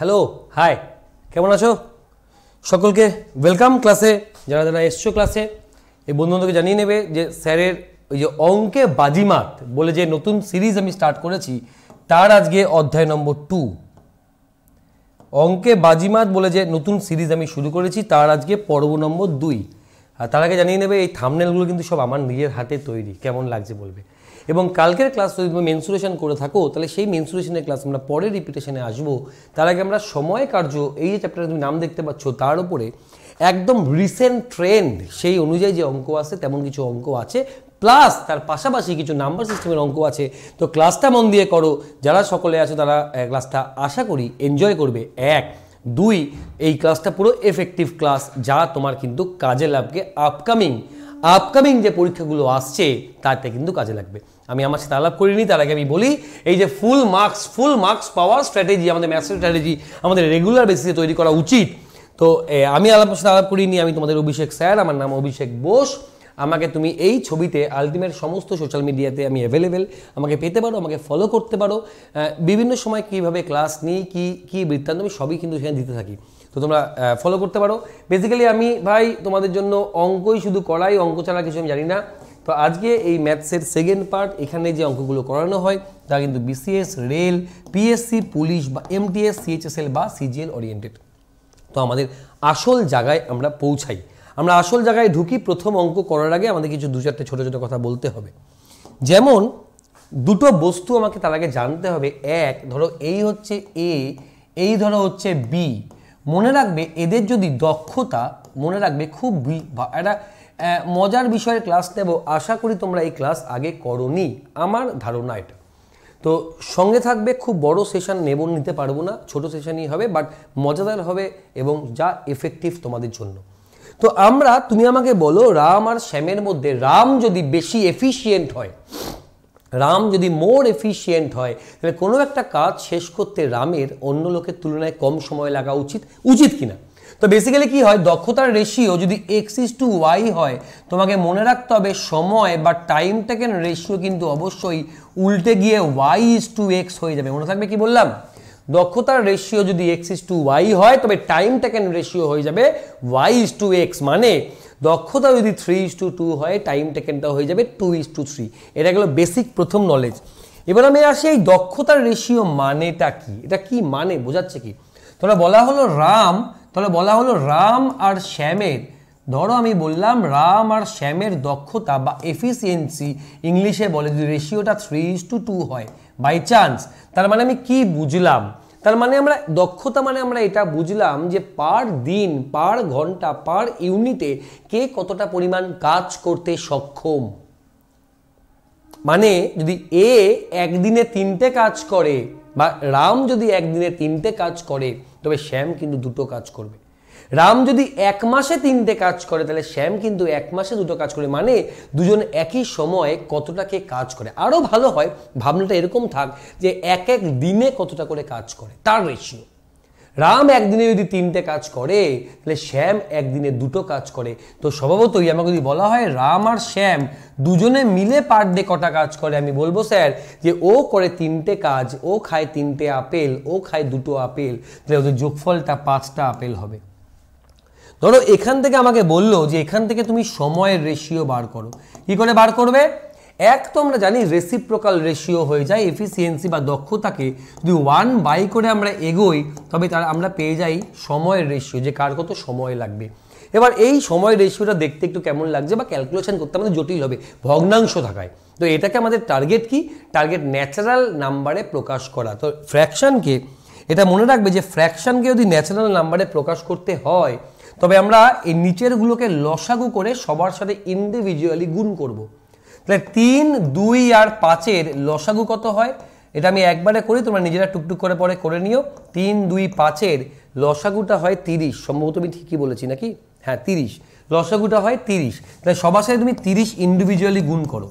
Hello hi কেমন আছো সকলকে ওয়েলকাম ক্লাসে যারা যারা এসছো ক্লাসে এই বন্ধুদেরকে জানিয়ে নেবে যে স্যারের ওই যে অঙ্কে বাজিমাত বলে যে নতুন সিরিজ আমি স্টার্ট করেছি তার আজকে অধ্যায় নম্বর টু অঙ্কে বাজিমাত বলে যে নতুন সিরিজ আমি শুরু করেছি তার আজকে পর্ব নম্বর দুই আর তার আগে জানিয়ে নেবে এই থামনেলগুলো কিন্তু সব আমার নিজের হাতে তৈরি কেমন লাগছে বলবে এবং কালকের ক্লাস যদি তুমি মেনসুরেশন করে থাকো তাহলে সেই মেনসুরেশনের ক্লাস আমরা পরে রিপিটেশনে আসবো তার আগে আমরা সময় কার্য এই যে চ্যাপ্টারে তুমি নাম দেখতে পাচ্ছ তার উপরে একদম রিসেন্ট ট্রেন্ড সেই অনুযায়ী যে অঙ্ক আছে তেমন কিছু অঙ্ক আছে প্লাস তার পাশাপাশি কিছু নাম্বার সিস্টেমের অঙ্ক আছে তো ক্লাসটা মন দিয়ে করো যারা সকলে আছো তারা ক্লাসটা আশা করি এনজয় করবে এক দুই এই ক্লাসটা পুরো এফেক্টিভ ক্লাস যা তোমার কিন্তু কাজে লাগবে আপকামিং আপকামিং যে পরীক্ষাগুলো আসছে তাতে কিন্তু কাজে লাগবে আমি আমার সাথে আলাপ করিনি তার আগে আমি বলি এই যে ফুল মার্কস ফুল মার্কস পাওয়ার স্ট্র্যাটেজি আমাদের ম্যাথস স্ট্র্যাটেজি আমাদের রেগুলার বেসিসে তৈরি করা উচিত তো আমি আলাপ সাথে আলাপ করিনি আমি তোমাদের অভিষেক স্যার আমার নাম অভিষেক বোস আমাকে তুমি এই ছবিতে আলটিমেট সমস্ত সোশ্যাল মিডিয়াতে আমি অ্যাভেলেবেল আমাকে পেতে পারো আমাকে ফলো করতে পারো বিভিন্ন সময় কীভাবে ক্লাস নিই কী কী বৃত্তান্ত আমি সবই কিন্তু সেখানে দিতে থাকি তো তোমরা ফলো করতে পারো বেসিক্যালি আমি ভাই তোমাদের জন্য অঙ্কই শুধু করাই অঙ্ক ছাড়া কিছু আমি জানি না তো আজকে এই ম্যাথসের সেকেন্ড পার্ট এখানে যে অঙ্কগুলো করানো হয় তা কিন্তু বিসিএস রেল পিএসসি পুলিশ বা এমটিএস সিএইচএসএল বা সিজিএল ওরিয়েন্টেড তো আমাদের আসল জায়গায় আমরা পৌঁছাই আমরা আসল জায়গায় ঢুকি প্রথম অঙ্ক করার আগে আমাদের কিছু দু চারটে ছোটো ছোটো কথা বলতে হবে যেমন দুটো বস্তু আমাকে তার আগে জানতে হবে এক ধরো এই হচ্ছে এ এই ধরো হচ্ছে বি মনে রাখবে এদের যদি দক্ষতা মনে রাখবে খুব বি বা একটা মজার বিষয়ের ক্লাস নেব আশা করি তোমরা এই ক্লাস আগে করনি আমার ধারণা এটা তো সঙ্গে থাকবে খুব বড় সেশন নেব নিতে পারবো না ছোট সেশনই হবে বাট মজাদার হবে এবং যা এফেক্টিভ তোমাদের জন্য তো আমরা তুমি আমাকে বলো রাম আর শ্যামের মধ্যে রাম যদি বেশি এফিসিয়েন্ট হয় রাম যদি মোর এফিসিয়েন্ট হয় তাহলে কোনো একটা কাজ শেষ করতে রামের অন্য লোকের তুলনায় কম সময় লাগা উচিত উচিত কিনা তো বেসিক্যালি কি হয় দক্ষতার রেশিও যদি এক্স ইস টু ওয়াই হয় তোমাকে মনে রাখতে হবে সময় বা টাইম টেকেন রেশিও কিন্তু অবশ্যই উল্টে গিয়ে ওয়াই ইস টু এক্স হয়ে যাবে মনে থাকবে কি বললাম দক্ষতার রেশিও যদি এক্স ইস টু ওয়াই হয় তবে টাইম টেকেন রেশিও হয়ে যাবে ওয়াই ইস টু এক্স মানে দক্ষতা যদি three is to two two time টেকেনটা হয়ে যাবে টু ইস টু থ্রি এটা গেলো বেসিক প্রথম নলেজ এবার আমি আসি এই দক্ষতার রেশিও মানেটা কি এটা কি মানে বোঝাচ্ছে কি তোমরা বলা হলো রাম তাহলে বলা হলো রাম আর শ্যামের ধরো আমি বললাম রাম আর শ্যামের দক্ষতা বা এফিসিয়েন্সি ইংলিশে বলে যদি রেশিওটা three is to two two by chance তার মানে আমি কি বুঝলাম তার মানে আমরা দক্ষতা মানে আমরা এটা বুঝলাম যে পার দিন পার ঘন্টা পার ইউনিটে কে কতটা পরিমাণ কাজ করতে সক্ষম মানে যদি এ একদিনে তিনটে কাজ করে বা রাম যদি একদিনে তিনটে কাজ করে তবে শ্যাম কিন্তু দুটো কাজ করবে রাম যদি এক মাসে তিনটে কাজ করে তাহলে শ্যাম কিন্তু এক মাসে দুটো কাজ করে মানে দুজন একই সময়ে কতটা কে কাজ করে আরও ভালো হয় ভাবনাটা এরকম থাক যে এক এক দিনে কতটা করে কাজ করে তার রেশিও রাম একদিনে যদি তিনটে কাজ করে তাহলে শ্যাম একদিনে দুটো কাজ করে তো স্বভাবতই আমাকে যদি বলা হয় রাম আর শ্যাম দুজনে মিলে পার ডে কটা কাজ করে আমি বলবো স্যার যে ও করে তিনটে কাজ ও খায় তিনটে আপেল ও খায় দুটো আপেল তাহলে ওদের যোগফলটা পাঁচটা আপেল হবে ধরো এখান থেকে আমাকে বললো যে এখান থেকে তুমি সময়ের রেশিও বার করো কী করে বার করবে এক তো আমরা জানি রেসিপ্রোকাল রেশিও হয়ে যায় এফিসিয়েন্সি বা দক্ষতাকে যদি ওয়ান বাই করে আমরা এগোই তবে তার আমরা পেয়ে যাই সময়ের রেশিও যে কার কত সময় লাগবে এবার এই সময় রেশিওটা দেখতে একটু কেমন লাগছে বা ক্যালকুলেশন করতে আমাদের জটিল হবে ভগ্নাংশ থাকায় তো এটাকে আমাদের টার্গেট কি টার্গেট ন্যাচারাল নাম্বারে প্রকাশ করা তো ফ্র্যাকশানকে এটা মনে রাখবে যে ফ্র্যাকশানকে যদি ন্যাচারাল নাম্বারে প্রকাশ করতে হয় তবে আমরা এই নিচেরগুলোকে লসাগু করে সবার সাথে ইন্ডিভিজুয়ালি গুণ করবো তাহলে তিন দুই আর পাঁচের লসাগু কত হয় এটা আমি একবারে করি তোমরা নিজেরা টুকটুক করে পরে করে নিও তিন দুই পাঁচের লসাগুটা হয় তিরিশ সম্ভবত আমি ঠিকই বলেছি নাকি হ্যাঁ তিরিশ লসাগুটা হয় তিরিশ তাহলে সবার সাথে তুমি তিরিশ ইন্ডিভিজুয়ালি গুণ করো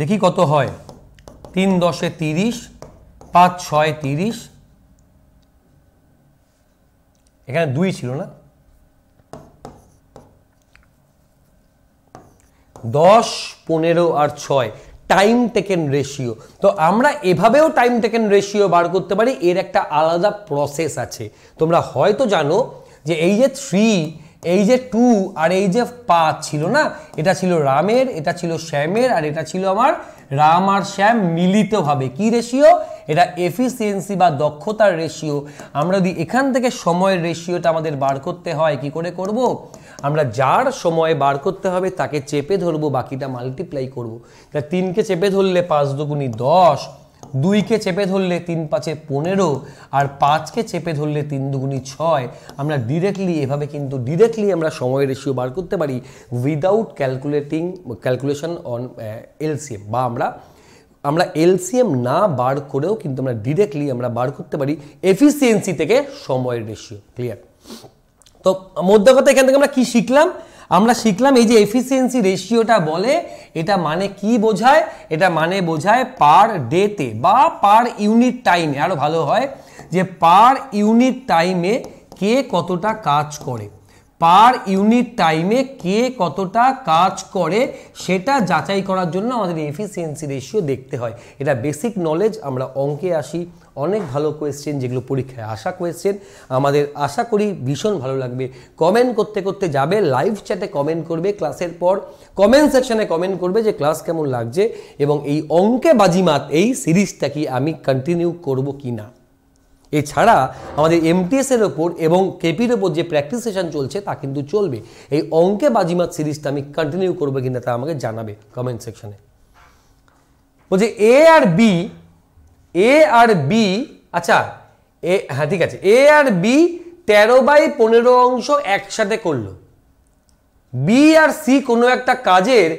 দেখি কত হয় তিন দশে তিরিশ পাঁচ ছয় তিরিশ এখানে দুই ছিল না দশ পনেরো আর ছয় টাইম টেকেন রেশিও তো আমরা এভাবেও টাইম টেকেন রেশিও বার করতে পারি এর একটা আলাদা প্রসেস আছে তোমরা হয়তো জানো যে এই যে থ্রি এই যে টু আর এই যে পাঁচ ছিল না এটা ছিল রামের এটা ছিল শ্যামের আর এটা ছিল আমার রাম আর শ্যাম মিলিতভাবে কি রেশিও এটা এফিসিয়েন্সি বা দক্ষতার রেশিও আমরা যদি এখান থেকে সময়ের রেশিওটা আমাদের বার করতে হয় কি করে করব। আমরা যার সময় বার করতে হবে তাকে চেপে ধরবো বাকিটা মাল্টিপ্লাই করবো তা তিনকে চেপে ধরলে পাঁচ দুগুনি দশ দুইকে চেপে ধরলে তিন পাঁচে পনেরো আর পাঁচকে চেপে ধরলে তিন দুগুণি ছয় আমরা ডিরেক্টলি এভাবে কিন্তু ডিরেক্টলি আমরা সময় রেশিও বার করতে পারি without calculating calculation on LCM বা আমরা আমরা এলসিএম না বার করেও কিন্তু আমরা ডিরেক্টলি আমরা বার করতে পারি এফিসিয়েন্সি থেকে সময়ের রেশিও ক্লিয়ার তো মোদ্দা কথা এখান থেকে আমরা কি শিখলাম আমরা শিখলাম এই যে এফিসিয়েন্সি রেশিওটা বলে এটা মানে কি বোঝায় এটা মানে বোঝায় পার ডেতে বা পার ইউনিট টাইমে আরও ভালো হয় যে পার ইউনিট টাইমে কে কতটা কাজ করে পার ইউনিট টাইমে কে কতটা কাজ করে সেটা যাচাই করার জন্য আমাদের এফিসিয়েন্সি রেশিও দেখতে হয় এটা বেসিক নলেজ আমরা অঙ্কে আসি অনেক ভালো কোয়েশ্চেন যেগুলো পরীক্ষায় আসা কোয়েশ্চেন আমাদের আশা করি ভীষণ ভালো লাগবে কমেন্ট করতে করতে যাবে লাইভ চ্যাটে কমেন্ট করবে ক্লাসের পর কমেন্ট সেকশানে কমেন্ট করবে যে ক্লাস কেমন লাগছে এবং এই অঙ্কে বাজিমাত এই সিরিজটা কি আমি কন্টিনিউ করব কি না এছাড়া আমাদের এমটিএসের ওপর এবং কেপির ওপর যে প্র্যাকটিস সেশন চলছে তা কিন্তু চলবে এই অঙ্কে বাজিমাত সিরিজটা আমি কন্টিনিউ করবো কিনা তা আমাকে জানাবে কমেন্ট সেকশনে বলছে এ আর বি এ আর বি আচ্ছা এ হ্যাঁ ঠিক আছে এ আর বি তেরো বাই পনেরো অংশ একসাথে করল বি আর সি কোনো একটা কাজের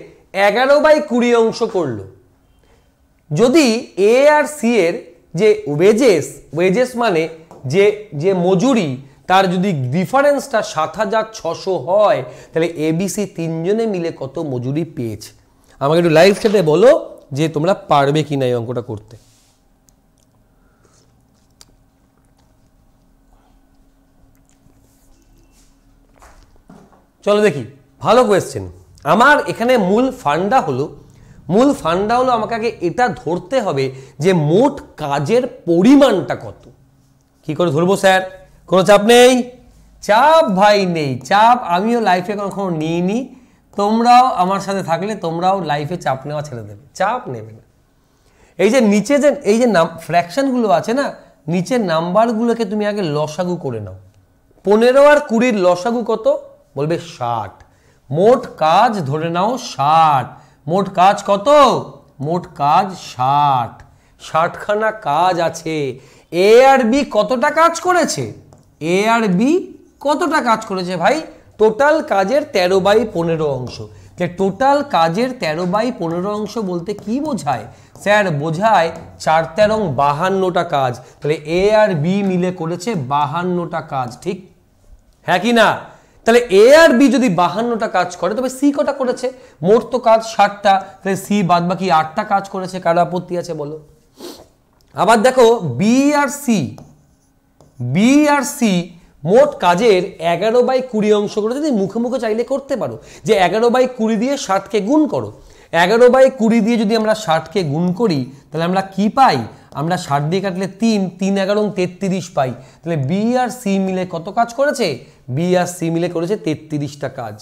এগারো বাই কুড়ি অংশ করল যদি এ আর সি এর যে ওয়েজেস ওয়েজেস মানে যে যে মজুরি তার যদি ডিফারেন্সটা সাত হাজার ছশো হয় তাহলে এবিসি তিনজনে মিলে কত মজুরি পেয়েছে আমাকে একটু লাইভ চ্যাটে বলো যে তোমরা পারবে কি না এই অঙ্কটা করতে চলো দেখি ভালো কোয়েশ্চেন আমার এখানে মূল ফান্ডা হলো মূল ফান্ডা হলো আমাকে আগে এটা ধরতে হবে যে মোট কাজের পরিমাণটা কত কি করে ধরবো স্যার কোনো চাপ নেই চাপ ভাই নেই চাপ আমিও লাইফে কখনো নিইনি তোমরাও আমার সাথে থাকলে তোমরাও লাইফে চাপ নেওয়া ছেড়ে দেবে চাপ নেবে না এই যে নিচে যে এই যে নাম ফ্র্যাকশানগুলো আছে না নিচের নাম্বারগুলোকে তুমি আগে লসাগু করে নাও পনেরো আর কুড়ির লসাগু কত বলবে ষাট মোট কাজ ধরে নাও ষাট মোট কাজ কত মোট কাজ ষাট ষাটখানা কাজ আছে এ আর বি কতটা কাজ করেছে এ আর বি কতটা কাজ করেছে ভাই টোটাল কাজের তেরো বাই পনেরো অংশ যে টোটাল কাজের তেরো বাই পনেরো অংশ বলতে কি বোঝায় স্যার বোঝায় চার তেরং বাহান্নটা কাজ তাহলে এ আর বি মিলে করেছে বাহান্নটা কাজ ঠিক হ্যাঁ কি না তাহলে এ আর বি যদি বাহান্নটা কাজ করে তবে সি কটা করেছে মোট তো কাজ ষাটটা তাহলে সি বাদ বাকি আটটা কাজ করেছে কারো আপত্তি আছে বলো আবার দেখো বি আর সি বি আর সি মোট কাজের এগারো বাই কুড়ি অংশ করে তুমি মুখে মুখে চাইলে করতে পারো যে এগারো বাই কুড়ি দিয়ে ষাটকে গুণ করো এগারো বাই কুড়ি দিয়ে যদি আমরা ষাটকে গুণ করি তাহলে আমরা কি পাই আমরা ষাট দিয়ে কাটলে তিন তিন এগারো তেত্রিশ পাই তাহলে বি আর সি মিলে কত কাজ করেছে বি আর সি মিলে করেছে তেত্রিশটা কাজ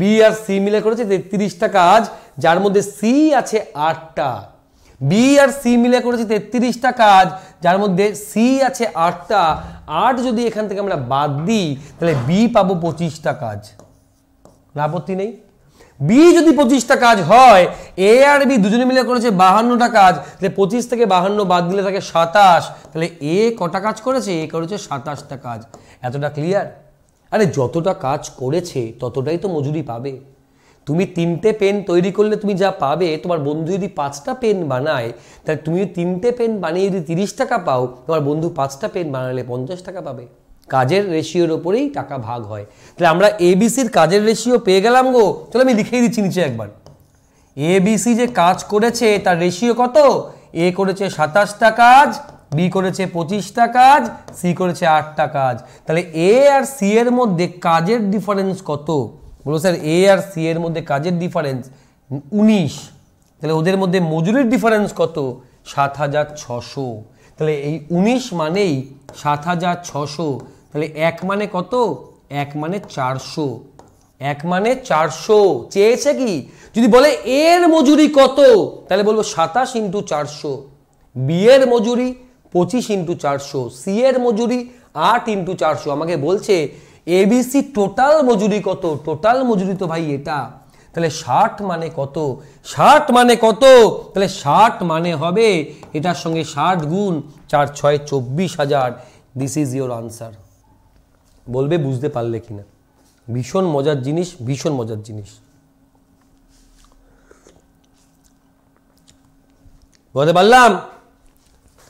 বি আর সি মিলে করেছে তেত্রিশটা কাজ যার মধ্যে সি আছে আটটা বি আর সি মিলে করেছে তেত্রিশটা কাজ যার মধ্যে সি আছে আটটা আট যদি এখান থেকে আমরা বাদ দিই তাহলে বি পাবো পঁচিশটা কাজ আপত্তি নেই বি যদি পঁচিশটা কাজ হয় এ আর বি দুজনে মিলে করেছে বাহান্নটা কাজ তাহলে পঁচিশ থেকে বাহান্ন বাদ দিলে থাকে সাতাশ তাহলে এ কটা কাজ করেছে এ করেছে সাতাশটা কাজ এতটা ক্লিয়ার আরে যতটা কাজ করেছে ততটাই তো মজুরি পাবে তুমি তিনটে পেন তৈরি করলে তুমি যা পাবে তোমার বন্ধু যদি পাঁচটা পেন বানায় তাহলে তুমি তিনটে পেন বানিয়ে যদি তিরিশ টাকা পাও তোমার বন্ধু পাঁচটা পেন বানালে পঞ্চাশ টাকা পাবে কাজের রেশিওর ওপরেই টাকা ভাগ হয় তাহলে আমরা এবিসির কাজের রেশিও পেয়ে গেলাম গো চলো আমি লিখেই দিচ্ছি নিচে একবার এবিসি যে কাজ করেছে তার রেশিও কত এ করেছে সাতাশটা কাজ বি করেছে পঁচিশটা কাজ সি করেছে আটটা কাজ তাহলে এ আর সি এর মধ্যে কাজের ডিফারেন্স কত বলো স্যার এ আর সি এর মধ্যে কাজের ডিফারেন্স উনিশ তাহলে ওদের মধ্যে মজুরির ডিফারেন্স কত সাত হাজার ছশো তাহলে এই উনিশ মানেই সাত হাজার ছশো তাহলে এক মানে কত এক মানে চারশো এক মানে চারশো চেয়েছে কি যদি বলে এর মজুরি কত তাহলে বলবো সাতাশ ইন্টু চারশো বিয়ের মজুরি পঁচিশ ইন্টু চারশো সি এর মজুরি আট ইন্টু চারশো আমাকে বলছে এবিসি টোটাল মজুরি কত টোটাল মজুরি তো ভাই এটা তাহলে ষাট মানে কত ষাট মানে কত তাহলে ষাট মানে হবে এটার সঙ্গে ষাট গুণ চার ছয় চব্বিশ হাজার দিস ইজ ইয়োর আনসার বলবে বুঝতে পারলে কিনা ভীষণ মজার জিনিস ভীষণ মজার জিনিস বলতে পারলাম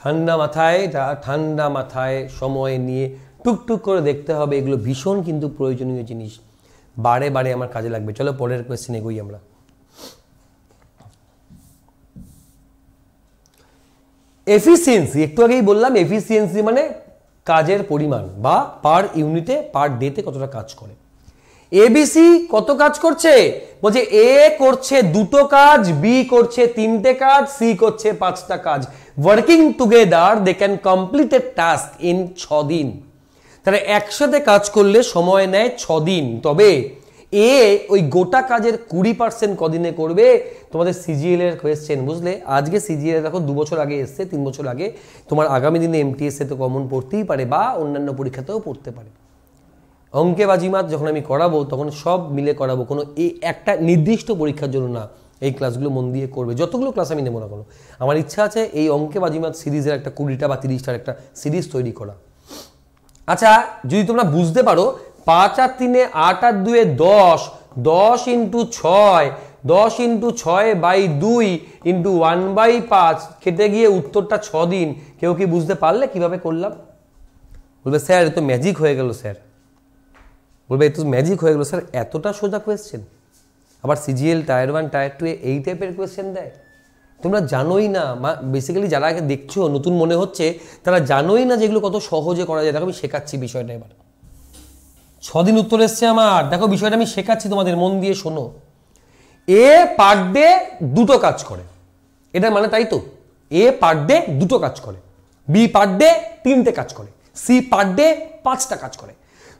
ঠান্ডা মাথায় এটা ঠান্ডা মাথায় সময় নিয়ে টুকটুক করে দেখতে হবে এগুলো ভীষণ কিন্তু প্রয়োজনীয় জিনিস বারে বারে আমার কাজে লাগবে চলো পরের কোয়েশ্চেন এগোই আমরা এফিসিয়েন্সি একটু আগেই বললাম এফিসিয়েন্সি মানে কাজের পরিমাণ বা পার ইউনিটে পার ডেতে কতটা কাজ করে এবিসি কত কাজ করছে বলছে এ করছে দুটো কাজ বি করছে তিনটে কাজ সি করছে পাঁচটা কাজ working together they can complete a task in ছ দিন তারা একসাথে কাজ করলে সময় নেয় ছদিন তবে এ ওই গোটা কাজের কুড়ি পার্সেন্ট কদিনে করবে তোমাদের সিজিএল এর কোয়েশ্চেন বুঝলে আজকে সিজিএল দেখো দু বছর আগে এসছে তিন বছর আগে তোমার আগামী দিনে এমটিএস এ তো কমন পড়তেই পারে বা অন্যান্য পরীক্ষাতেও পড়তে পারে অঙ্কে বাজিমাত যখন আমি করাবো তখন সব মিলে করাবো কোনো এই একটা নির্দিষ্ট পরীক্ষার জন্য না এই ক্লাসগুলো মন দিয়ে করবে যতগুলো ক্লাস আমি নেবো না কোনো আমার ইচ্ছা আছে এই অঙ্কে বাজিমাত সিরিজের একটা কুড়িটা বা তিরিশটার একটা সিরিজ তৈরি করা আচ্ছা যদি তোমরা বুঝতে পারো পাঁচ আর তিনে আট আর দুয়ে দশ দশ ইন্টু ছয় দশ ইন্টু ছয় বাই দুই ইন্টু ওয়ান বাই পাঁচ খেতে গিয়ে উত্তরটা ছ দিন কেউ কি বুঝতে পারলে কিভাবে করলাম বলবে স্যার এ তো ম্যাজিক হয়ে গেল স্যার বলবে এ তো ম্যাজিক হয়ে গেল স্যার এতটা সোজা কোয়েশ্চেন আবার CGL tier one tier two এই টাইপের কোয়েশ্চেন দেয় তোমরা জানোই না বেসিক্যালি যারা দেখছো নতুন মনে হচ্ছে তারা জানোই না যেগুলো কত সহজে করা যায় দেখো আমি শেখাচ্ছি বিষয়টা এবার ছদিন উত্তর এসছে আমার দেখো বিষয়টা আমি শেখাচ্ছি তোমাদের মন দিয়ে শোনো এ পার ডে দুটো কাজ করে এটা মানে তাই তো এ পার ডে দুটো কাজ করে বি পার ডে তিনটে কাজ করে সি পার ডে পাঁচটা কাজ করে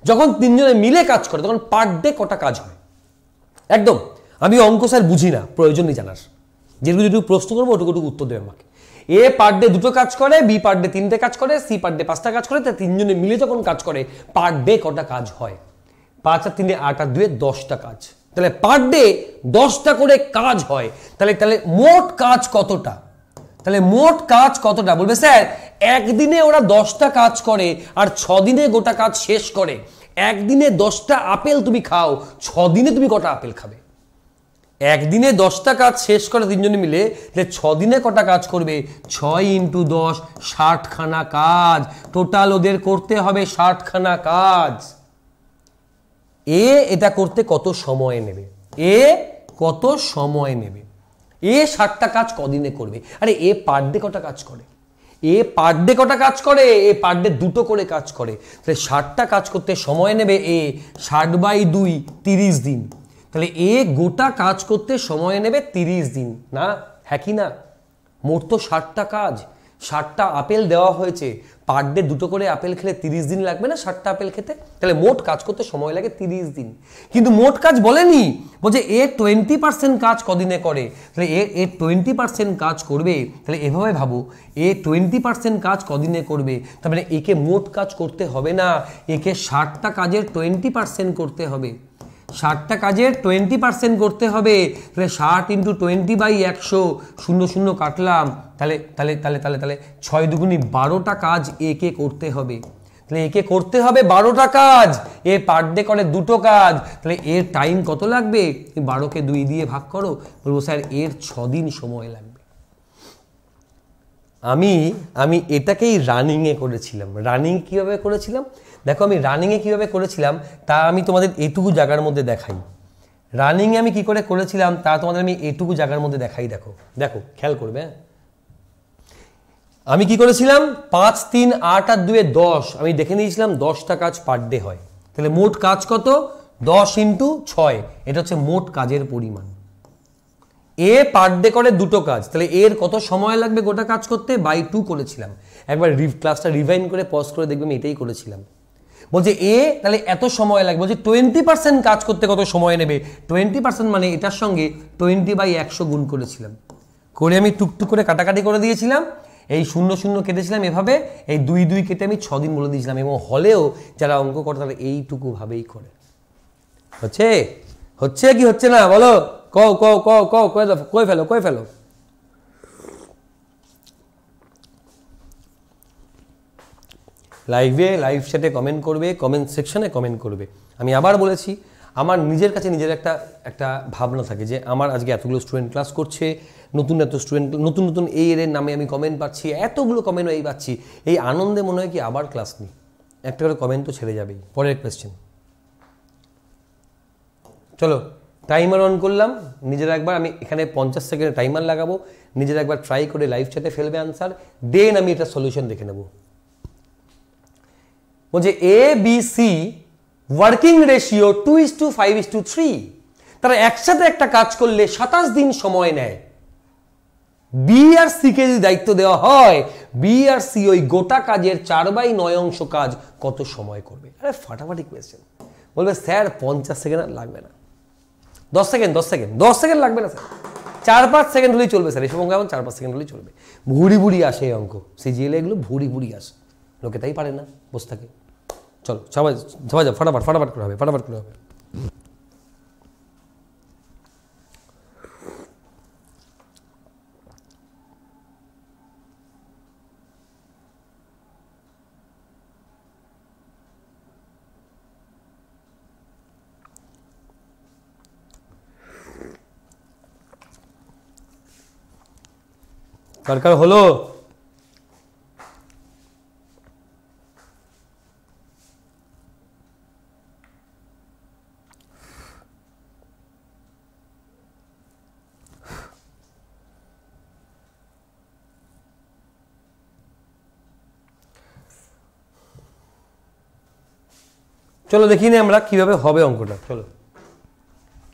যখন তিনজনে মিলে কাজ করে তখন পার ডে কটা কাজ হয় একদম আমি অঙ্ক স্যার বুঝি না প্রয়োজন নেই জানার যেটুকু যেটুকু প্রশ্ন করবো ওটুকুটুকু উত্তর দেবে আমাকে এ পার ডে দুটো কাজ করে বি পার ডে তিনটে কাজ করে সি পার ডে পাঁচটা কাজ করে তা তিনজনে মিলে যখন কাজ করে পার ডে কটা কাজ হয় পাঁচ আর তিনে আট আর দুয়ে দশটা কাজ তাহলে পার ডে দশটা করে কাজ হয় তাহলে তাহলে মোট কাজ কতটা তাহলে মোট কাজ কতটা বলবে স্যার একদিনে ওরা দশটা কাজ করে আর ছদিনে গোটা কাজ শেষ করে একদিনে দশটা আপেল তুমি খাও ছদিনে তুমি কটা আপেল খাবে একদিনে দশটা কাজ শেষ করে তিনজনে মিলে তাহলে ছদিনে কটা কাজ করবে ছয় ইন্টু দশ ষাটখানা কাজ টোটাল ওদের করতে হবে ষাটখানা কাজ এ এটা করতে কত সময় নেবে এ কত সময় নেবে এ ষাটটা কাজ কদিনে করবে আরে এ পার ডে কটা কাজ করে এ পার ডে কটা কাজ করে এ পার ডে দুটো করে কাজ করে তাহলে ষাটটা কাজ করতে সময় নেবে এ ষাট বাই দুই তিরিশ দিন তাহলে এ গোটা কাজ করতে সময় নেবে তিরিশ দিন না হ্যাঁ কি না মোট তো ষাটটা কাজ ষাটটা আপেল দেওয়া হয়েছে পার ডে দুটো করে আপেল খেলে তিরিশ দিন লাগবে না ষাটটা আপেল খেতে তাহলে মোট কাজ করতে সময় লাগে তিরিশ দিন কিন্তু মোট কাজ বলেনি বলছে এ টোয়েন্টি পার্সেন্ট কাজ কদিনে করে তাহলে এ এ টোয়েন্টি পার্সেন্ট কাজ করবে তাহলে এভাবে ভাবো এ টোয়েন্টি পার্সেন্ট কাজ কদিনে করবে তার মানে একে মোট কাজ করতে হবে না একে ষাটটা কাজের টোয়েন্টি পার্সেন্ট করতে হবে ষাটটা কাজের টোয়েন্টি পার্সেন্ট করতে হবে তাহলে ষাট ইন্টু টোয়েন্টি বাই একশো শূন্য শূন্য কাটলাম তাহলে তাহলে তাহলে তাহলে তাহলে ছয় দুগুনি বারোটা কাজ একে করতে হবে তাহলে একে করতে হবে বারোটা কাজ এ পার ডে করে দুটো কাজ তাহলে এর টাইম কত লাগবে বারোকে দুই দিয়ে ভাগ করো বলবো স্যার এর ছদিন সময় লাগবে আমি আমি এটাকেই রানিংয়ে করেছিলাম রানিং কীভাবে করেছিলাম দেখো আমি রানিংয়ে কীভাবে করেছিলাম তা আমি তোমাদের এটুকু জায়গার মধ্যে দেখাই রানিংয়ে আমি কি করে করেছিলাম তা তোমাদের আমি এটুকু জায়গার মধ্যে দেখাই দেখো দেখো খেয়াল করবে হ্যাঁ আমি কি করেছিলাম পাঁচ তিন আট আর দুয়ে দশ আমি দেখে নিয়েছিলাম দশটা কাজ পার ডে হয় তাহলে মোট কাজ কত দশ ইন্টু ছয় এটা হচ্ছে মোট কাজের পরিমাণ এ পার ডে করে দুটো কাজ তাহলে এর কত সময় লাগবে গোটা কাজ করতে বাই টু করেছিলাম একবার ক্লাসটা রিভাইন করে পজ করে দেখবে আমি এটাই করেছিলাম বলছে এ তাহলে এত সময় লাগবে বলছে টোয়েন্টি পার্সেন্ট কাজ করতে কত সময় নেবে টোয়েন্টি পার্সেন্ট মানে এটার সঙ্গে টোয়েন্টি বাই একশো গুণ করেছিলাম করে আমি টুকটুক করে কাটাকাটি করে দিয়েছিলাম এই শূন্য শূন্য কেটেছিলাম এভাবে এই দুই দুই কেটে আমি ছদিন বলে দিয়েছিলাম এবং হলেও যারা অঙ্ক করে তারা এইটুকুভাবেই করে হচ্ছে হচ্ছে কি হচ্ছে না বলো কও কও কও কও কয়ে ফেলো কয়ে ফেলো কয়ে ফেলো লাইভে লাইভ চ্যাটে কমেন্ট করবে কমেন্ট সেকশনে কমেন্ট করবে আমি আবার বলেছি আমার নিজের কাছে নিজের একটা একটা ভাবনা থাকে যে আমার আজকে এতগুলো স্টুডেন্ট ক্লাস করছে নতুন এত স্টুডেন্ট নতুন নতুন এই এর নামে আমি কমেন্ট পাচ্ছি এতগুলো কমেন্ট এই পাচ্ছি এই আনন্দে মনে হয় কি আবার ক্লাস নিই একটা করে কমেন্ট তো ছেড়ে যাবেই পরের কোয়েশ্চেন চলো টাইমার অন করলাম নিজের একবার আমি এখানে পঞ্চাশ সেকেন্ডের টাইমার লাগাবো নিজের একবার ট্রাই করে লাইভ চ্যাটে ফেলবে আনসার দেন আমি এটা সলিউশন দেখে নেবো বলছে A B C working ratio two is to five is to three তারা একসাথে একটা কাজ করলে সাতাশ দিন সময় নেয় বি আর সিকে যদি দায়িত্ব দেওয়া হয় বি আর সি ওই গোটা কাজের চার বাই নয় অংশ কাজ কত সময় করবে আরে ফাটাফাটি কোয়েশ্চেন বলবে স্যার পঞ্চাশ সেকেন্ড আর লাগবে না দশ সেকেন্ড দশ সেকেন্ড দশ সেকেন্ড লাগবে না স্যার চার পাঁচ সেকেন্ড হলেই চলবে স্যার এসব অঙ্ক এখন চার পাঁচ সেকেন্ড হলেই চলবে ভুড়ি ভুড়ি আসে এই অঙ্ক সিজিএলে এগুলো ভুড়ি ভুড়ি আসে লোকে তাই পারে না বসে থাকে চলো সবাই সবাই যাও ফটাফট ফটাফট করে হবে ফটাফট করে হবে কার কার হলো চলো দেখি না আমরা কিভাবে হবে অঙ্কটা চলো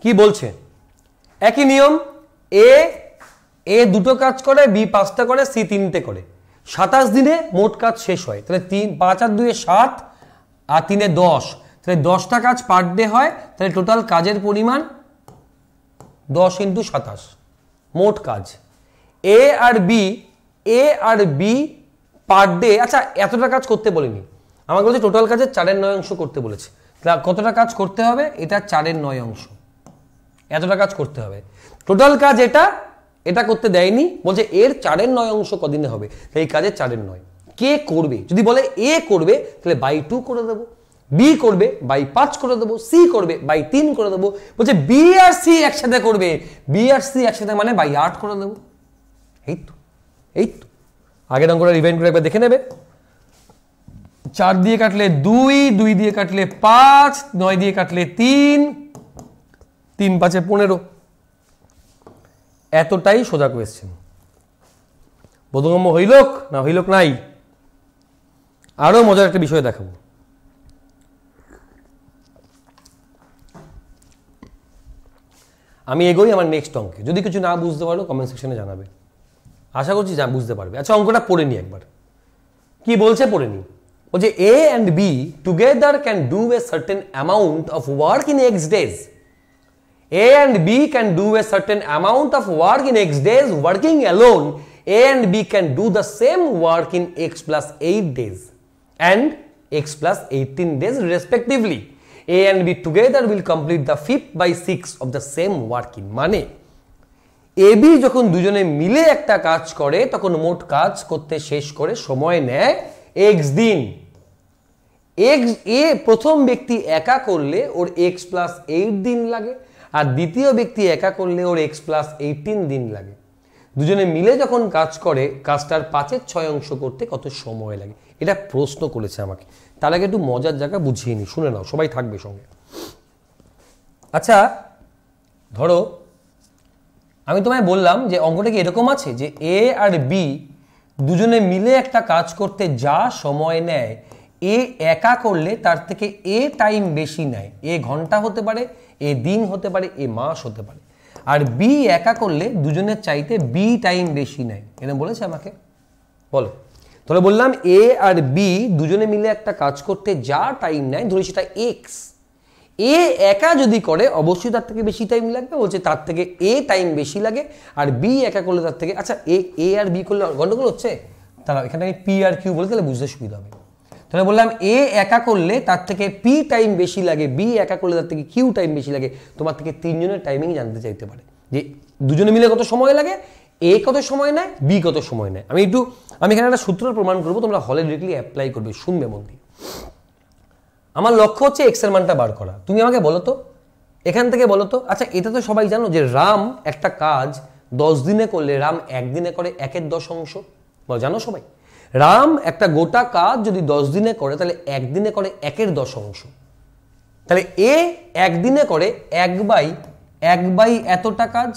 কি বলছে একই নিয়ম এ এ দুটো কাজ করে বি পাঁচটা করে সি তিনটে করে সাতাশ দিনে মোট কাজ শেষ হয় তাহলে তিন পাঁচ আর দুয়ে সাত আর তিনে দশ তাহলে দশটা কাজ পার ডে হয় তাহলে টোটাল কাজের পরিমাণ দশ ইন্টু সাতাশ মোট কাজ এ আর বি এ আর বি পার ডে আচ্ছা এতটা কাজ করতে বলিনি আমাকে বলছে টোটাল কাজের চারের নয় অংশ করতে বলেছে তা কতটা কাজ করতে হবে এটা চারের নয় অংশ এতটা কাজ করতে হবে টোটাল কাজ এটা এটা করতে দেয়নি বলছে এর চারের নয় অংশ কদিনে হবে এই কাজের চারের নয় কে করবে যদি বলে এ করবে তাহলে বাই টু করে দেবো বি করবে বাই পাঁচ করে দেবো সি করবে বাই তিন করে দেবো বলছে বি আর সি একসাথে করবে বি আর সি একসাথে মানে বাই আট করে দেবো এই তো এই তো আগের অঙ্কটা রিভাইন করে একবার দেখে নেবে চার দিয়ে কাটলে দুই দুই দিয়ে কাটলে পাঁচ নয় দিয়ে কাটলে তিন তিন পাঁচে পনেরো এতটাই সোজা কোয়েশ্চেন বোধগম্য হইলোক না হইলোক নাই আরও মজার একটা বিষয় দেখাবো আমি এগোই আমার নেক্সট অঙ্কে যদি কিছু না বুঝতে পারো কমেন্ট সেকশনে জানাবে আশা করছি যা বুঝতে পারবে আচ্ছা অঙ্কটা পড়ে নি একবার কি বলছে পড়ে নিই বলছে A and B together can do a certain amount of work in X days A and B can do a certain amount of work in X days working alone A and B can do the same work in X plus eight days and X plus eighteen days respectively A and B together will complete the fifth by six of the same work in মানে A B যখন দুজনে মিলে একটা কাজ করে তখন মোট কাজ করতে শেষ করে সময় নেয় এক্স দিন এক্স এ প্রথম ব্যক্তি একা করলে ওর এক্স প্লাস এইট দিন লাগে আর দ্বিতীয় ব্যক্তি একা করলে ওর এক্স প্লাস এইটিন দিন লাগে দুজনে মিলে যখন কাজ করে কাজটার পাঁচের ছয় অংশ করতে কত সময় লাগে এটা প্রশ্ন করেছে আমাকে তার আগে একটু মজার জায়গা বুঝিয়ে নি শুনে নাও সবাই থাকবে সঙ্গে আচ্ছা ধরো আমি তোমায় বললাম যে অঙ্কটা কি এরকম আছে যে এ আর বি দুজনে মিলে একটা কাজ করতে যা সময় নেয় এ একা করলে তার থেকে এ টাইম বেশি নেয় এ ঘন্টা হতে পারে এ দিন হতে পারে এ মাস হতে পারে আর বি একা করলে দুজনের চাইতে বি টাইম বেশি নেয় এনে বলেছে আমাকে বলো তাহলে বললাম এ আর বি দুজনে মিলে একটা কাজ করতে যা টাইম নেয় ধরি সেটা এক্স এ একা যদি করে অবশ্যই তার থেকে বেশি টাইম লাগবে বলছে তার থেকে এ টাইম বেশি লাগে আর বি একা করলে তার থেকে আচ্ছা এ এ আর বি করলে গন্ডগোল হচ্ছে তারা এখানে আমি পি আর কিউ বলে তাহলে বুঝতে সুবিধা হবে তাহলে বললাম এ একা করলে তার থেকে পি টাইম বেশি লাগে বি একা করলে তার থেকে কিউ টাইম বেশি লাগে তোমার থেকে তিনজনের টাইমিং জানতে চাইতে পারে যে দুজনে মিলে কত সময় লাগে এ কত সময় নেয় বি কত সময় নেয় আমি একটু আমি এখানে একটা সূত্র প্রমাণ করবো তোমরা হলে ডিরেক্টলি অ্যাপ্লাই করবে শুনবে মন দিয়ে আমার লক্ষ্য হচ্ছে এক্সের মানটা বার করা তুমি আমাকে বলো তো এখান থেকে বলো তো আচ্ছা এটা তো সবাই জানো যে রাম একটা কাজ দশ দিনে করলে রাম একদিনে করে একের দশ অংশ জানো সবাই রাম একটা গোটা কাজ যদি দশ দিনে করে তাহলে একদিনে করে একের দশ অংশ তাহলে এ একদিনে করে এক বাই এক বাই এতটা কাজ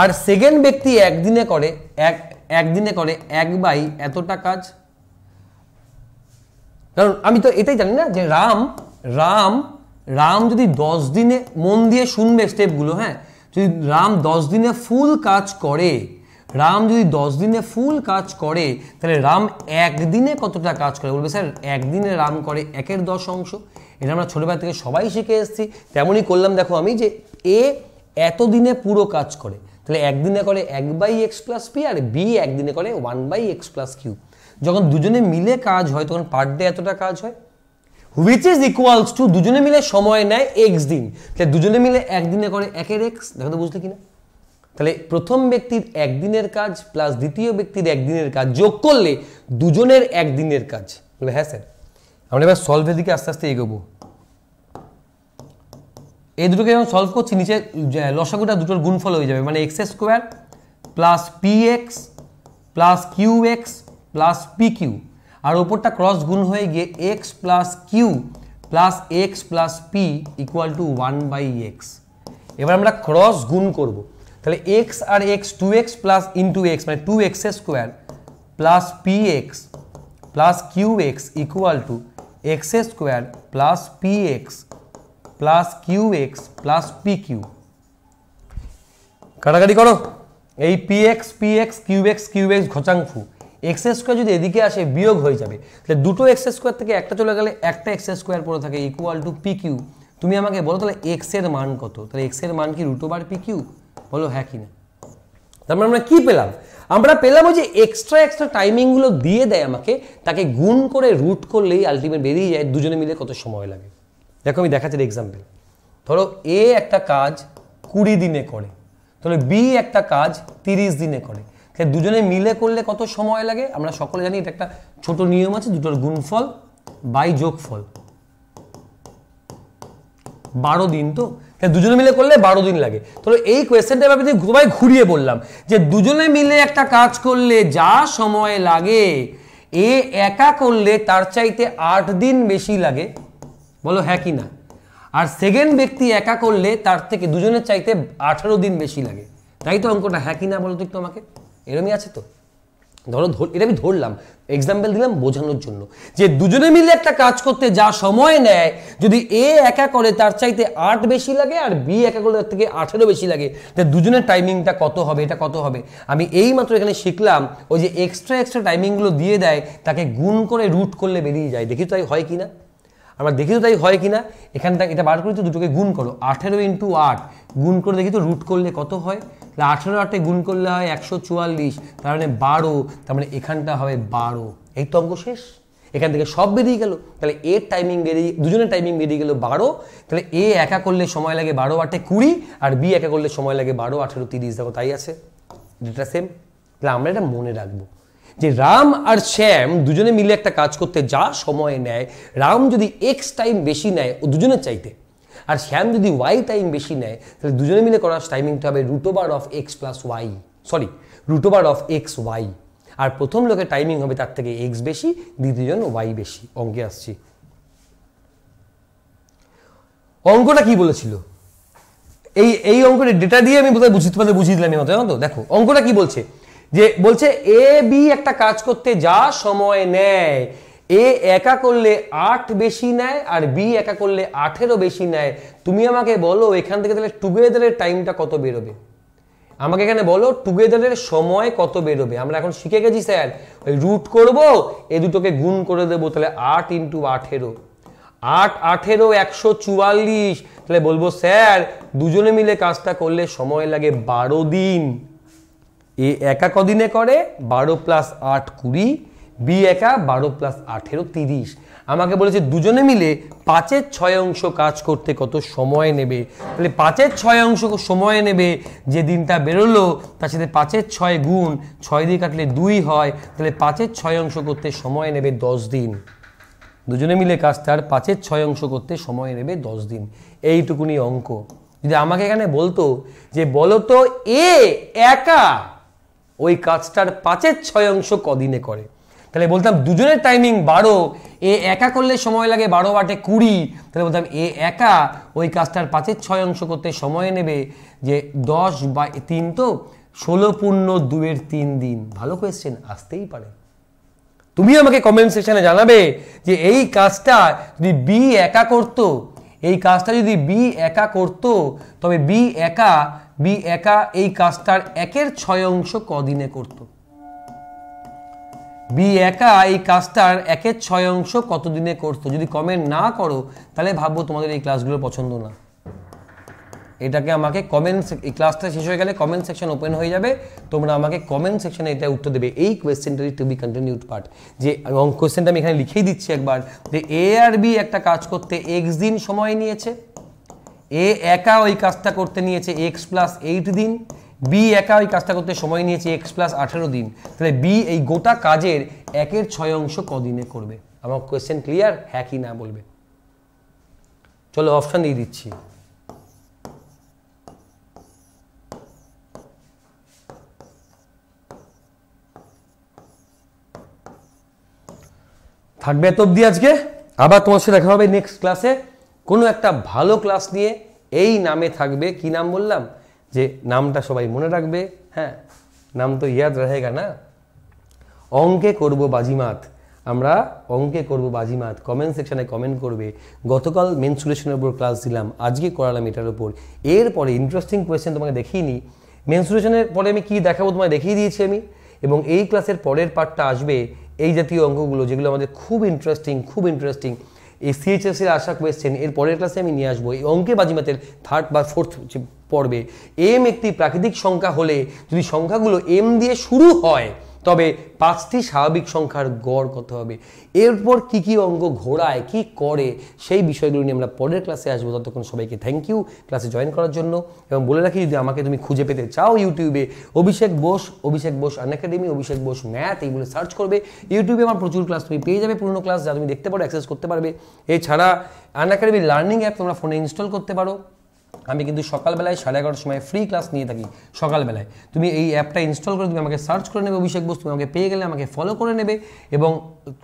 আর সেকেন্ড ব্যক্তি একদিনে করে এক একদিনে করে এক বাই এতটা কাজ কারণ আমি তো এটাই জানি না যে রাম রাম রাম যদি দশ দিনে মন দিয়ে শুনবে স্টেপগুলো হ্যাঁ যদি রাম দশ দিনে ফুল কাজ করে রাম যদি দশ দিনে ফুল কাজ করে তাহলে রাম একদিনে কতটা কাজ করে বলবে স্যার একদিনে রাম করে একের দশ অংশ এটা আমরা ছোটোবেলা থেকে সবাই শিখে এসেছি তেমনই করলাম দেখো আমি যে এ এতদিনে পুরো কাজ করে তাহলে একদিনে করে এক বাই এক্স প্লাস পি আর বি একদিনে করে one by X plus Q যখন দুজনে মিলে কাজ হয় তখন পার ডে এতটা কাজ হয় হুইচ ইজ ইকুয়ালস টু দুজনে মিলে সময় নেয় এক্স দিন তাহলে দুজনে মিলে একদিনে করে একের এক্স দেখো তো বুঝলে কিনা তাহলে প্রথম ব্যক্তির একদিনের কাজ প্লাস দ্বিতীয় ব্যক্তির একদিনের কাজ যোগ করলে দুজনের একদিনের কাজ বলে হ্যাঁ স্যার আমরা এবার সলভের দিকে আস্তে আস্তে এগোবো এই দুটোকে যখন সলভ করছি নিচে লসাগুটা দুটোর গুণফল হয়ে যাবে মানে X square plus P X plus Q X plus P Q আর ওপরটা ক্রস গুণ হয়ে গিয়ে X plus Q plus X plus P equal to one by X এবার আমরা ক্রস গুণ করব তাহলে এক্স আর X two X plus into X মানে two X square plus P X plus Q X equal to X square plus P X plus Q X plus P Q কাটাকাটি করো এই P X P X Q X Q X ঘচাংফু X square যদি এদিকে আসে বিয়োগ হয়ে যাবে তাহলে দুটো এক্স স্কোয়ার থেকে একটা চলে গেলে একটা এক্স স্কোয়ার পরে থাকে ইকুয়াল টু পি কিউ তুমি আমাকে বলো তাহলে এক্সের মান কত তাহলে এক্সের মান কি রুট ওভার পি কিউ বলো হ্যাঁ কি না তারপরে মানে আমরা কি পেলাম আমরা পেলাম ওই যে এক্সট্রা এক্সট্রা টাইমিংগুলো দিয়ে দেয় আমাকে তাকে গুণ করে রুট করলেই আলটিমেট বেরিয়ে যায় দুজনে মিলে কত সময় লাগে দেখো আমি দেখাচ্ছি এক্সাম্পল ধরো এ একটা কাজ কুড়ি দিনে করে তাহলে বি একটা কাজ তিরিশ দিনে করে হ্যাঁ, দুজনে মিলে করলে কত সময় লাগে আমরা সকলে জানি এটা একটা ছোট নিয়ম আছে দুটোর গুণফল বাই যোগফল বারো দিন তো তাহলে হ্যাঁ, দুজনে মিলে করলে বারো দিন লাগে তো এই কোয়েশ্চেনটা আমি সবাই ঘুরিয়ে বললাম যে দুজনে মিলে একটা কাজ করলে যা সময় লাগে এ একা করলে তার চাইতে আট দিন বেশি লাগে বলো হ্যাঁ কি না আর সেকেন্ড ব্যক্তি একা করলে তার থেকে দুজনের চাইতে আঠারো দিন বেশি লাগে তাই তো অঙ্কটা হ্যাঁ কি না বলো তো একটু আমাকে এরমই আছে তো ধরো এটা আমি ধরলাম এক্সাম্পল দিলাম বোঝানোর জন্য যে দুজনে মিলে একটা কাজ করতে যা সময় নেয় যদি এ একা করে তার চাইতে আট বেশি লাগে আর বি একা করলে তার থেকে আঠেরো বেশি লাগে তাই দুজনের টাইমিংটা কত হবে এটা কত হবে আমি এই মাত্র এখানে শিখলাম ওই যে এক্সট্রা এক্সট্রা টাইমিংগুলো দিয়ে দেয় তাকে গুণ করে রুট করলে বেরিয়ে যায় দেখি তাই হয় কি না আমরা দেখি তো তাই হয় কিনা এখান থেকে এটা বার করি তো দুটোকে গুণ করো আঠেরো ইন্টু আট গুণ করে দেখি তো রুট করলে কত হয় তাহলে আঠেরো আটে গুণ করলে হয় একশো চুয়াল্লিশ তার মানে বারো তার মানে এখানটা হবে বারো এই তো অঙ্ক শেষ এখান থেকে সব বেরিয়ে গেল তাহলে এর টাইমিং বেরিয়ে দুজনের টাইমিং বেরিয়ে গেল বারো তাহলে এ একা করলে সময় লাগে বারো আটে কুড়ি আর বি একা করলে সময় লাগে বারো আঠেরো তিরিশ দেখো তাই আছে ডেটা সেম তাহলে আমরা এটা মনে রাখবো যে রাম আর শ্যাম দুজনে মিলে একটা কাজ করতে যা সময় নেয় রাম যদি এক্স টাইম বেশি নেয় ও দুজনের চাইতে আর শ্যাম যদি ওয়াই টাইম বেশি নেয় তাহলে দুজনে মিলে করার টাইমিংটা হবে root over of X plus Y sorry root over of X Y আর প্রথম লোকের টাইমিং হবে তার থেকে এক্স বেশি দ্বিতীয়জন ওয়াই বেশি অঙ্কে আসছি অঙ্কটা কি বলেছিল এই এই অঙ্কটা ডেটা দিয়ে আমি বোধহয় বুঝি বুঝিয়ে দিলাম তো দেখো অঙ্কটা কি বলছে যে বলছে এ বি একটা কাজ করতে যা সময় নেয় এ একা করলে আট বেশি নেয় আর বি একা করলে আঠেরও বেশি নেয় তুমি আমাকে বলো এখান থেকে তাহলে টুগেদারের টাইমটা কত বেরোবে আমাকে এখানে বলো টুগেদারের সময় কত বেরোবে আমরা এখন শিখে গেছি স্যার ওই রুট করব এ দুটোকে গুণ করে দেবো তাহলে আট ইন্টু আঠেরো আট আঠেরো একশো চুয়াল্লিশ তাহলে বলবো স্যার দুজনে মিলে কাজটা করলে সময় লাগে বারো দিন এ একা কদিনে করে বারো প্লাস আট কুড়ি বি একা বারো প্লাস আঠেরো তিরিশ আমাকে বলেছে দুজনে মিলে পাঁচের ছয় অংশ কাজ করতে কত সময় নেবে তাহলে পাঁচের ছয় অংশ সময় নেবে যে দিনটা বেরোলো তার সাথে পাঁচের ছয় গুণ ছয় দিয়ে কাটলে দুই হয় তাহলে পাঁচের ছয় অংশ করতে সময় নেবে দশ দিন দুজনে মিলে কাজটার পাঁচের ছয় অংশ করতে সময় নেবে দশ দিন এইটুকুনি অঙ্ক যদি আমাকে এখানে বলতো যে বলতো এ একা ওই কাজটার পাঁচের ছয় অংশ কদিনে করে তাহলে বলতাম দুজনের টাইমিং বারো এ একা করলে সময় লাগে বারো বাটে কুড়ি তাহলে বলতাম এ একা ওই কাজটার পাঁচের ছয় অংশ করতে সময় নেবে যে দশ বা তিন তো ষোলো পূর্ণ দুয়ের তিন দিন ভালো কোয়েশ্চেন আসতেই পারে তুমি আমাকে কমেন্ট সেকশানে জানাবে যে এই কাজটা যদি বি একা করতো এই কাজটা যদি বি একা করত তবে বি একা বি একা এই কাজটার একের ছয় অংশ কদিনে করত বি একা এই কাজটার একের ছয় অংশ কতদিনে করতো যদি কমেন্ট না করো তাহলে ভাববো তোমাদের এই ক্লাসগুলো পছন্দ না এটাকে আমাকে কমেন্ট ক্লাসটা শেষ হয়ে গেলে কমেন্ট সেকশন ওপেন হয়ে যাবে তোমরা আমাকে কমেন্ট সেকশনে এটা উত্তর দেবে এই কোয়েশ্চেনটা টু বি কন্টিনিউড পার্ট যে কোয়েশ্চেনটা আমি এখানে লিখেই দিচ্ছি একবার যে এ আর বি একটা কাজ করতে এক্স দিন সময় নিয়েছে এ একা ওই কাজটা করতে নিয়েছে এক্স প্লাস এইট দিন বি একা ওই কাজটা করতে সময় নিয়েছে এক্স প্লাস আঠেরো দিন তাহলে বি এই গোটা কাজের একের ছয় অংশ কদিনে করবে আমার কোয়েশ্চেন ক্লিয়ার হ্যাঁ কি না বলবে চলো অপশান দিয়ে দিচ্ছি থাকবে এত অব্দি আজকে আবার তোমার সাথে দেখা হবে নেক্সট ক্লাসে কোনো একটা ভালো ক্লাস নিয়ে এই নামে থাকবে কি নাম বললাম যে নামটা সবাই মনে রাখবে হ্যাঁ নাম তো ইয়াদ রহেগা না অঙ্কে করব বাজিমাত আমরা অঙ্কে করব বাজিমাত কমেন্ট সেকশানে কমেন্ট করবে গতকাল মেনসুরেশনের উপর ক্লাস দিলাম আজকে করালাম এটার উপর এরপরে ইন্টারেস্টিং কোয়েশ্চেন তোমাকে দেখিয়ে নিই মেনসুরেশনের পরে আমি কি দেখাবো তোমায় দেখিয়ে দিয়েছি আমি এবং এই ক্লাসের পরের পার্টটা আসবে এই জাতীয় অঙ্কগুলো যেগুলো আমাদের খুব ইন্টারেস্টিং খুব ইন্টারেস্টিং এই সিএইচএসের আসা কোয়েশ্চেন এর পরের ক্লাসে আমি নিয়ে আসবো এই অঙ্কে বাজিমাতের থার্ড বা ফোর্থ পর্বে এম একটি প্রাকৃতিক সংখ্যা হলে যদি সংখ্যাগুলো এম দিয়ে শুরু হয় তবে পাঁচটি স্বাভাবিক সংখ্যার গড় কত হবে এরপর কি কি অঙ্গ ঘোরায় কি করে সেই বিষয়গুলো নিয়ে আমরা পরের ক্লাসে আসবো ততক্ষণ সবাইকে থ্যাংক ইউ ক্লাসে জয়েন করার জন্য এবং বলে রাখি যদি আমাকে তুমি খুঁজে পেতে চাও ইউটিউবে অভিষেক বোস অভিষেক বোস আন একাডেমি অভিষেক বোস ম্যাথ এইগুলো সার্চ করবে ইউটিউবে আমার প্রচুর ক্লাস তুমি পেয়ে যাবে পুরনো ক্লাস যা তুমি দেখতে পারো অ্যাক্সেস করতে পারবে এছাড়া আন একাডেমি লার্নিং অ্যাপ তোমরা ফোনে ইনস্টল করতে পারো আমি কিন্তু সকালবেলায় সাড়ে এগারোটার সময় ফ্রি ক্লাস নিয়ে থাকি সকালবেলায় তুমি এই অ্যাপটা ইনস্টল করে তুমি আমাকে সার্চ করে নেবে অভিষেক বস্তু আমাকে পেয়ে গেলে আমাকে ফলো করে নেবে এবং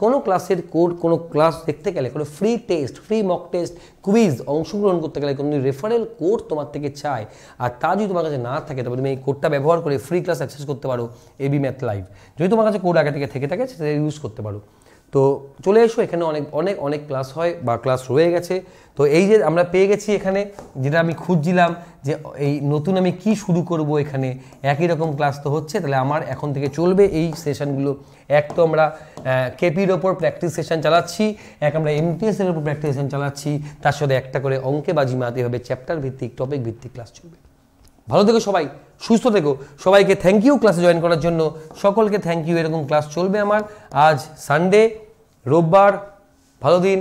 কোনো ক্লাসের কোড কোনো ক্লাস দেখতে গেলে কোনো free test free mock test quiz অংশগ্রহণ করতে গেলে কোনো রেফারেল কোড তোমার থেকে চায় আর তা যদি তোমার কাছে না থাকে তবে তুমি এই কোডটা ব্যবহার করে ফ্রি ক্লাস অ্যাক্সেস করতে পারো এবি ম্যাথ লাইভ যদি তোমার কাছে কোড আগে থেকে থেকে থাকে সেটা ইউজ করতে পারো তো চলে এসো এখানে অনেক অনেক অনেক ক্লাস হয় বা ক্লাস রয়ে গেছে তো এই যে আমরা পেয়ে গেছি এখানে যেটা আমি খুঁজছিলাম যে এই নতুন আমি কি শুরু করব এখানে একই রকম ক্লাস তো হচ্ছে তাহলে আমার এখন থেকে চলবে এই সেশনগুলো এক তো আমরা কেপির ওপর প্র্যাকটিস সেশন চালাচ্ছি এক আমরা এমটিএসের ওপর প্র্যাকটিস সেশান চালাচ্ছি তার সাথে একটা করে অঙ্কে বা জিমাত এভাবে চ্যাপ্টার ভিত্তিক টপিক ভিত্তিক ক্লাস চলবে ভালো থেকো সবাই সুস্থ থেকো সবাইকে থ্যাংক ইউ ক্লাসে জয়েন করার জন্য সকলকে থ্যাংক ইউ এরকম ক্লাস চলবে আমার আজ সানডে রোববার ভালো দিন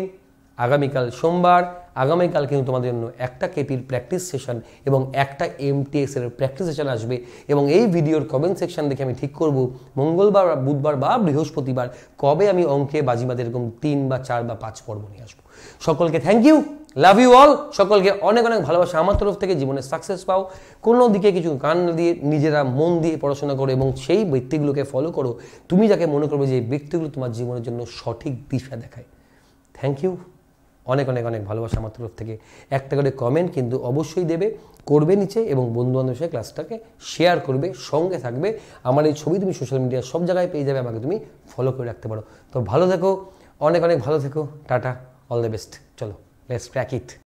আগামীকাল সোমবার আগামীকাল কিন্তু তোমাদের জন্য একটা কেপির প্র্যাকটিস সেশন এবং একটা এম এমটিএসের প্র্যাকটিস সেশন আসবে এবং এই ভিডিওর কমেন্ট সেকশন দেখে আমি ঠিক করব মঙ্গলবার বুধবার বা বৃহস্পতিবার কবে আমি অঙ্কে বাজিমাতে এরকম তিন বা চার বা পাঁচ পর্ব নিয়ে আসবো সকলকে thank you love you all সকলকে অনেক অনেক ভালোবাসা আমার তরফ থেকে জীবনে সাকসেস পাও কোনো দিকে কিছু কান দিয়ে নিজেরা মন দিয়ে পড়াশোনা করো এবং সেই ব্যক্তিগুলোকে ফলো করো তুমি যাকে মনে করবে যে ব্যক্তিগুলো তোমার জীবনের জন্য সঠিক দিশা দেখায় থ্যাংক ইউ অনেক অনেক অনেক ভালোবাসা আমার তরফ থেকে একটা করে কমেন্ট কিন্তু অবশ্যই দেবে করবে নিচে এবং বান্ধব সে ক্লাসটাকে শেয়ার করবে সঙ্গে থাকবে আমার এই ছবি তুমি সোশ্যাল মিডিয়া সব জায়গায় পেয়ে যাবে আমাকে তুমি ফলো করে রাখতে পারো তো ভালো থেকো অনেক অনেক ভালো থেকো টাটা অল দ্য বেস্ট চলো Let's crack it.